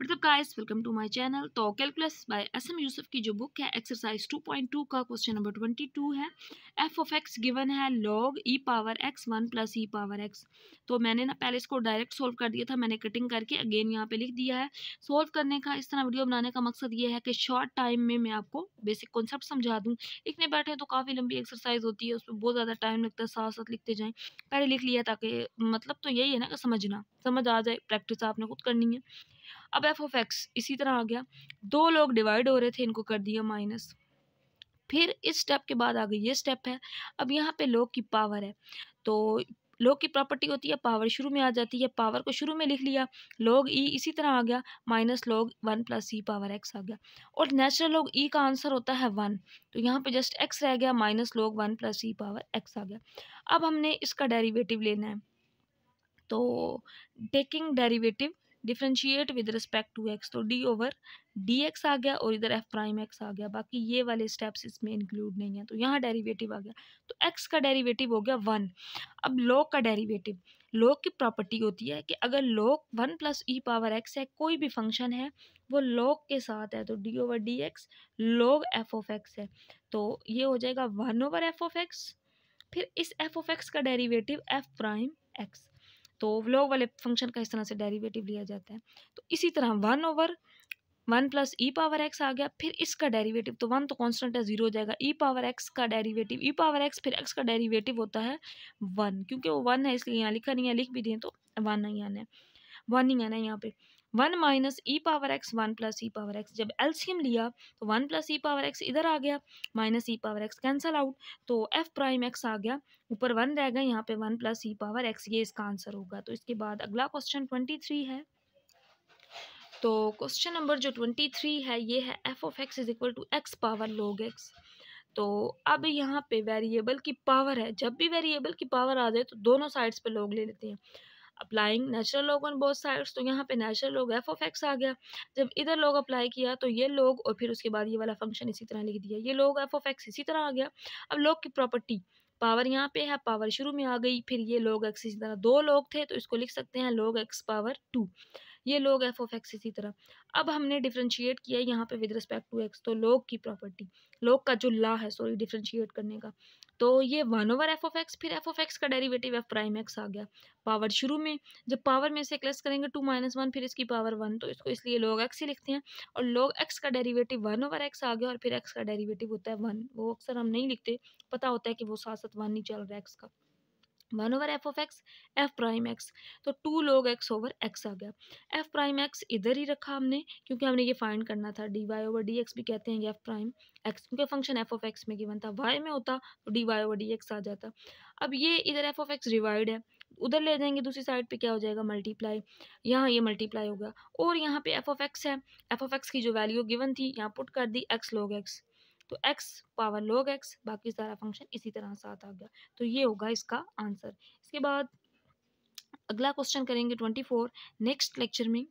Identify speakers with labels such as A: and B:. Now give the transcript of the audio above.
A: WhatsApp guys welcome to my channel तो calculus by S M Yusuf की जो book है एक्सरसाइज 2.2 का क्वेश्चन नंबर 22 है एफ ऑफ एक्स गिवन है log E power X one plus E power X तो मैंने ना पहले इसको डायरेक्ट सॉल्व कर दिया था मैंने कटिंग करके अगेन यहाँ पे लिख दिया है सोल्व करने का इस तरह वीडियो बनाने का मकसद ये है कि शॉर्ट टाइम में मैं आपको बेसिक कॉन्सेप्ट समझा दूँ लिखने बैठे तो काफ़ी लंबी एक्सरसाइज होती है उसमें बहुत ज़्यादा टाइम लगता है साथ साथ लिखते जाएँ पहले लिख लिया ताकि मतलब तो यही है ना समझना समझ आ जाए प्रैक्टिस आपने खुद करनी है अब एफ ऑफ एक्स इसी तरह आ गया दो लोग डिवाइड हो रहे थे इनको कर दिया माइनस फिर इस स्टेप के बाद आ गई ये स्टेप है अब यहाँ पे लोग की पावर है तो लोग की प्रॉपर्टी होती है पावर शुरू में आ जाती है पावर को शुरू में लिख लिया लोग ई e इसी तरह आ गया minus log one plus E power X आ गया और नेचुरल लोग ई का आंसर होता है वन तो यहाँ पे जस्ट एक्स रह गया minus log one plus E power X आ गया अब हमने इसका डेरिवेटिव लेना है तो taking derivative differentiate with respect to X तो डी ओवर डी एक्स आ गया और इधर एफ प्राइम एक्स आ गया बाकी ये वाले स्टेप्स इसमें इंक्लूड नहीं है तो यहाँ डेरिवेटिव आ गया तो एक्स का डेरिवेटिव हो गया वन अब लॉग का डेरिवेटिव लॉग की प्रॉपर्टी होती है कि अगर log one plus E power X है कोई भी फंक्शन है वो लॉग के साथ है तो D over D X log F of X है तो ये हो जाएगा one over F of X फिर इस एफ ऑफ एक्स का डेरीवेटिव एफ प्राइम एक्स तो व्लॉग वाले फंक्शन का इस तरह से डेरिवेटिव लिया जाता है तो इसी तरह one over one plus E power X आ गया फिर इसका डेरिवेटिव तो वन तो कांस्टेंट है जीरो हो जाएगा ई पावर एक्स का डेरिवेटिव ई पावर एक्स फिर एक्स का डेरिवेटिव होता है वन क्योंकि वो वन है इसलिए यहाँ लिखा नहीं है लिख भी दिए तो वन नहीं आना है वन नहीं आना है यहाँ पर one minus E power X one plus E power X जब एल्सियम लिया तो one plus E power X इधर आ गया minus E power X cancel out तो एफ प्राइम एक्स आ गया ऊपर वन रह गए यहाँ पे one plus E power X ये इसका आंसर होगा तो इसके बाद अगला क्वेश्चन ट्वेंटी थ्री है तो क्वेश्चन नंबर जो ट्वेंटी थ्री है ये है F of X is equal to X power log X तो अब यहाँ पे वेरिएबल की पावर है जब भी वेरिएबल की पावर आ जाए तो दोनों साइड्स पे लोग ले लेते हैं applying natural log on both sides तो यहाँ पे नेचुरल लोग एफ ऑफ एक्स आ गया जब इधर लोग अप्लाई किया तो ये लोग और फिर उसके बाद ये वाला फंक्शन इसी तरह लिख दिया ये लोग एफ ऑफ एक्स इसी तरह आ गया अब लोग की प्रॉपर्टी पावर यहाँ पे है पावर शुरू में आ गई फिर ये लोग एक्स इसी तरह दो लोग थे तो इसको लिख सकते हैं लोग एक्स पावर टू ये लोग एफ ऑफ एक्स इसी तरह अब हमने डिफ्रेंशिएट किया यहाँ पे विद रिस्पेक्ट टू एक्स तो लोग की प्रॉपर्टी लोग का जो ला है सॉरी डिफ्रेंशिएट करने का तो ये one over F of X फिर एफ ऑफ एक्स का डेरिवेटिव एफ प्राइम एक्स आ गया पावर शुरू में जब पावर में से प्लस करेंगे टू माइनस वन फिर इसकी पावर वन तो इसको इसलिए लोग एक्स ही लिखते हैं और लोग एक्स का डेरिवेटिव वन ओवर एक्स आ गया और फिर एक्स का डेरिवेटिव होता है वन वो अक्सर हम नहीं लिखते पता होता है कि वो साथ साथ वन ही चल रहा है एक्स का one over F of X F prime X तो two log X over X आ गया एफ प्राइम एक्स इधर ही रखा हमने क्योंकि हमने ये फाइंड करना था D Y over D X भी कहते हैं एफ प्राइम एक्स क्योंकि फंक्शन एफ ऑफ एक्स में गिवन था वाई में होता तो D Y over D X आ जाता अब ये इधर एफ ऑफ एक्स डिवाइड है उधर ले जाएंगे दूसरी साइड पे क्या हो जाएगा मल्टीप्लाई यहाँ ये मल्टीप्लाई होगा और यहाँ पे एफ ऑफ एक्स है एफ ऑफ एक्स की जो वैल्यू गिवन थी यहाँ पुट कर दी एक्स लोग एक्स तो एक्स पावर लॉग एक्स बाकी सारा फंक्शन इसी तरह साथ आ गया तो ये होगा इसका आंसर इसके बाद अगला क्वेश्चन करेंगे ट्वेंटी फोर नेक्स्ट लेक्चर में